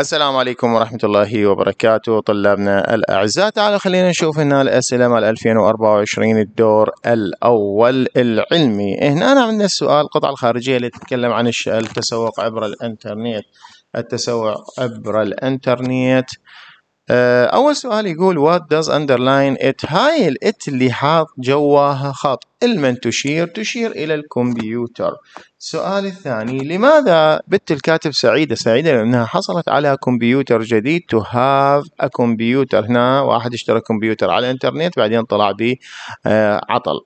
السلام عليكم ورحمة الله وبركاته طلابنا الأعزاء تعالوا خلينا نشوف هنا الأسئلة مال 2024 الدور الأول العلمي هنا أنا عندنا السؤال القطعة الخارجية اللي تتكلم عن التسوق عبر الإنترنت التسوق عبر الإنترنت آه، اول سؤال يقول وات does underline it هاي الات اللي حاط جواها خط المن تشير تشير الى الكمبيوتر السؤال الثاني لماذا بت الكاتب سعيده سعيده لانها حصلت على كمبيوتر جديد تو هاف ا كمبيوتر هنا واحد اشترى كمبيوتر على الانترنت بعدين طلع به عطل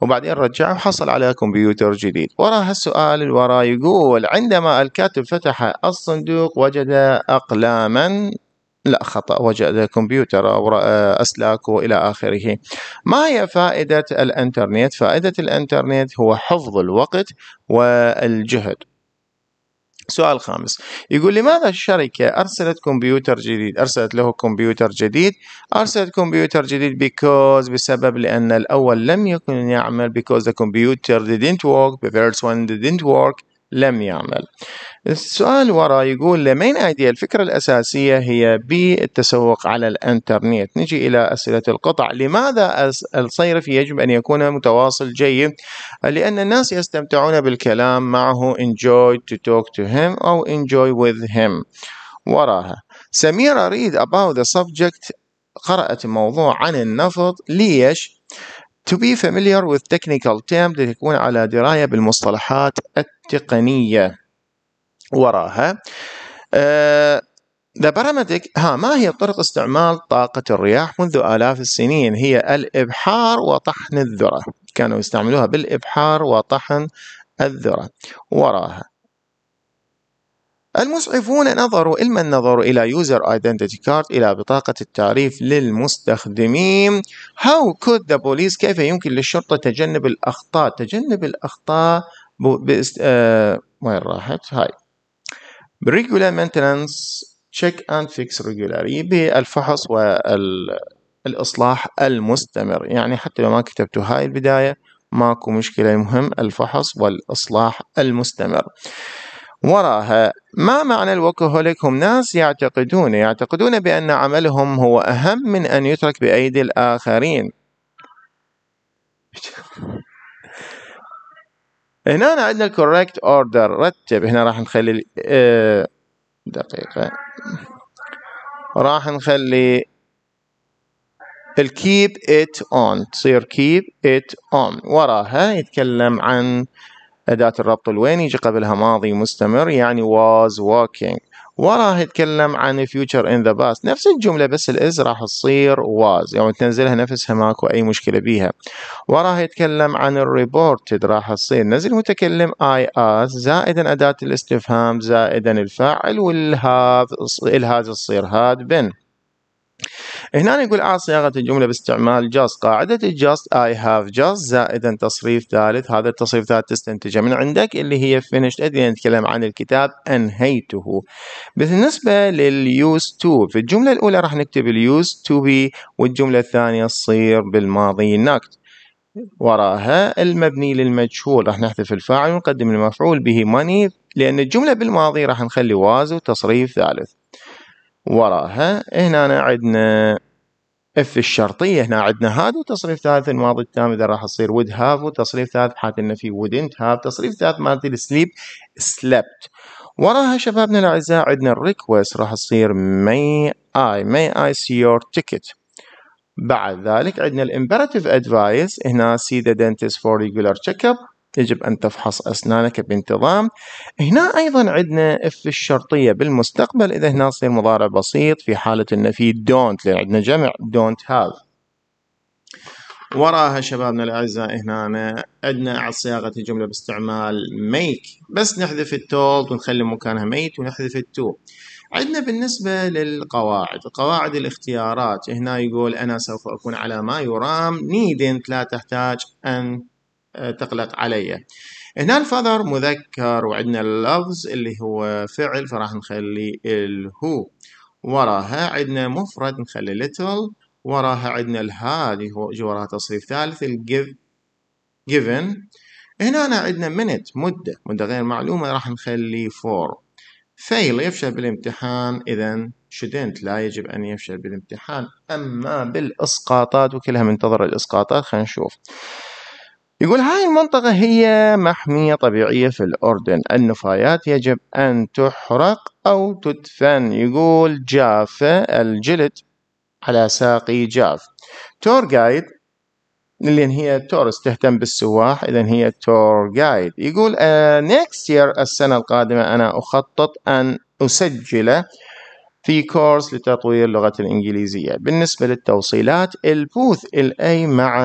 وبعدين رجعه وحصل على كمبيوتر جديد وراء هالسؤال الورا يقول عندما الكاتب فتح الصندوق وجد أقلاما لا خطأ وجد كمبيوتر أو آه، أسلاك وإلى آخره ما هي فائدة الإنترنت؟ فائدة الإنترنت هو حفظ الوقت والجهد سؤال خامس يقول لماذا الشركة أرسلت كمبيوتر جديد أرسلت له كمبيوتر جديد أرسلت كمبيوتر جديد because بسبب لأن الأول لم يكن يعمل because the computer didn't work the first one didn't work لم يعمل السؤال وراء يقول لمين ايديا الفكرة الأساسية هي بالتسوق على الإنترنت نجي إلى أسئلة القطع لماذا الصيرفي يجب أن يكون متواصل جيد لأن الناس يستمتعون بالكلام معه enjoy to talk to him أو enjoy with him وراها سميرة read about the subject قرأت موضوع عن النفط ليش To be familiar with technical terms لتكون على دراية بالمصطلحات التقنية وراها آه ذا برامتك ها ما هي طرق استعمال طاقة الرياح منذ آلاف السنين هي الإبحار وطحن الذرة كانوا يستعملوها بالإبحار وطحن الذرة وراها المسعفون نظروا إلما نظروا إلى يوزر ايدنتيتي كارد إلى بطاقة التعريف للمستخدمين How could the police كيف يمكن للشرطة تجنب الأخطاء تجنب الأخطاء بست... آه... وين راحت هاي regular maintenance check and fix regularly بالفحص والاصلاح المستمر يعني حتى لو ما كتبتوا هاي البدايه ماكو مشكله المهم الفحص والاصلاح المستمر وراها ما معنى الوكهوليك هم ناس يعتقدون يعتقدون بأن عملهم هو أهم من أن يترك بأيدي الآخرين هنا عندنا الكوريكت اوردر رتب هنا راح نخلي آه، دقيقة راح نخلي الكيب ات اون تصير كيب ات اون وراها يتكلم عن أداة الربط الوين يجي قبلها ماضي مستمر يعني was walking وراح يتكلم عن future in the past نفس الجملة بس الإز راح تصير was يعني تنزلها نفسها ماكو أي مشكلة بيها وراح يتكلم عن الريبورتد راح تصير نزل متكلم I as زائدا أداة الاستفهام زائدا الفاعل والهاذ الهاذ تصير هاد بن هنا نقول عاد آه، صياغة الجملة باستعمال جاست قاعدة الجاست اي هاف جاست زائدا تصريف ثالث هذا التصريف الثالث تستنتجه من عندك اللي هي finished ادي نتكلم عن الكتاب أنهيته بالنسبة لليوز تو في الجملة الأولى راح نكتب اليوز تو بي والجملة الثانية تصير بالماضي نكت وراها المبني للمجهول راح نحذف الفاعل ونقدم المفعول به money لأن الجملة بالماضي راح نخلي واز وتصريف ثالث وراها هنا عندنا اف الشرطية هنا عندنا هاد وتصريف ثالث الماضي التام إذا راح تصير would have وتصريف ثالث حالة في wouldn't have تصريف ثالث مالت السليب slept وراها شبابنا الأعزاء عندنا الريكوست راح تصير may I may I see your ticket بعد ذلك عندنا الامبراتيف ادفايس هنا see the dentist for regular checkup يجب أن تفحص أسنانك بانتظام هنا أيضا عندنا إف الشرطية بالمستقبل إذا هنا تصير مضارع بسيط في حالة النفي don't لأن عندنا جمع don't have وراها شبابنا الاعزاء هنا عندنا على صياغه الجمله باستعمال ميك بس نحذف التولد ونخلي مكانها ميت ونحذف التو عندنا بالنسبه للقواعد قواعد الاختيارات هنا يقول انا سوف اكون على ما يرام نيدنت لا تحتاج ان آه، تقلق علي هنا الفذر مذكر وعندنا اللفظ اللي هو فعل فراح نخلي الهو وراها عندنا مفرد نخلي little وراها عندنا الها اللي هو جوارها تصريف ثالث الجيف given هنا عندنا minute مدة مدة غير معلومة راح نخلي for fail يفشل بالامتحان إذا شدنت لا يجب أن يفشل بالامتحان أما بالإسقاطات وكلها منتظر الإسقاطات خلينا نشوف يقول هاي المنطقة هي محمية طبيعية في الأردن النفايات يجب أن تحرق أو تدفن يقول جاف الجلد على ساقي جاف تور جايد اللي هي تورس تهتم بالسواح إذا هي تور جايد يقول نيكست آه، يير السنة القادمة أنا أخطط أن أسجل في كورس لتطوير لغة الإنجليزية بالنسبة للتوصيلات البوث الأي مع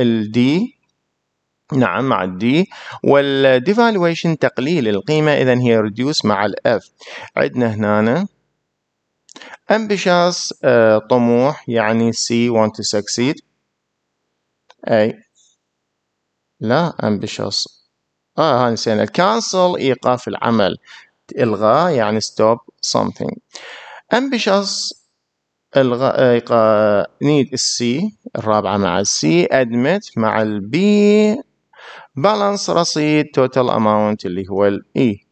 الدي نعم مع الدي والديفالويشن تقليل القيمة إذا هي reduce مع الأف عندنا هنا ambitious آه طموح يعني سي want to succeed أي لا ambitious اه ها نسينا cancel ايقاف العمل الغاء يعني stop something ambitious الغاء آه، need السي الرابعة مع السي admit مع البي بالانس رصيد توتال اماونت اللي هو الاي e.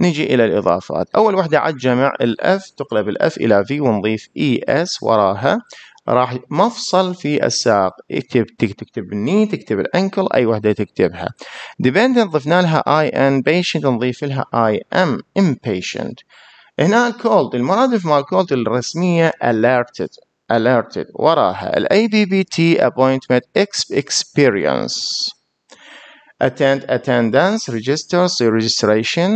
نجي الى الاضافات اول وحده على الجمع الاف تقلب الاف الى في ونضيف اي e اس وراها راح مفصل في الساق اكتب تكتب الني تكتب الانكل اي وحده تكتبها ديبندنت ضفنا لها اي ان بيشنت نضيف لها اي ام امبيشنت هنا الكولد المرادف مال الكولد الرسميه alerted alerted وراها ال ABBT appointment experience attend attendance registers registration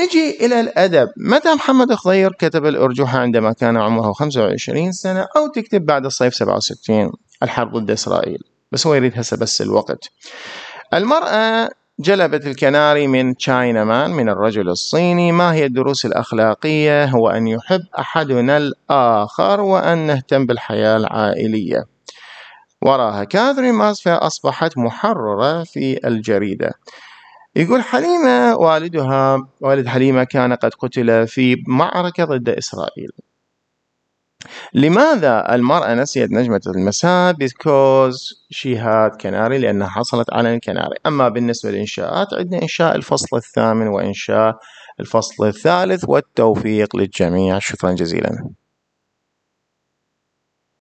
نجي إلى الأدب متى محمد خضير كتب الأرجوحة عندما كان عمره 25 سنة أو تكتب بعد الصيف 67 الحرب ضد إسرائيل بس هو يريد هسه بس الوقت المرأة جلبت الكناري من تشاينا مان من الرجل الصيني ما هي الدروس الأخلاقية هو أن يحب أحدنا الآخر وأن نهتم بالحياة العائلية وراها كاثرين ماسفا أصبحت محررة في الجريدة يقول حليمة والدها والد حليمة كان قد قتل في معركة ضد إسرائيل لماذا المرأة نسيت نجمة المساء Because she had كناري لأنها حصلت على الكناري أما بالنسبة للإنشاءات عندنا إنشاء الفصل الثامن وإنشاء الفصل الثالث والتوفيق للجميع شكرا جزيلا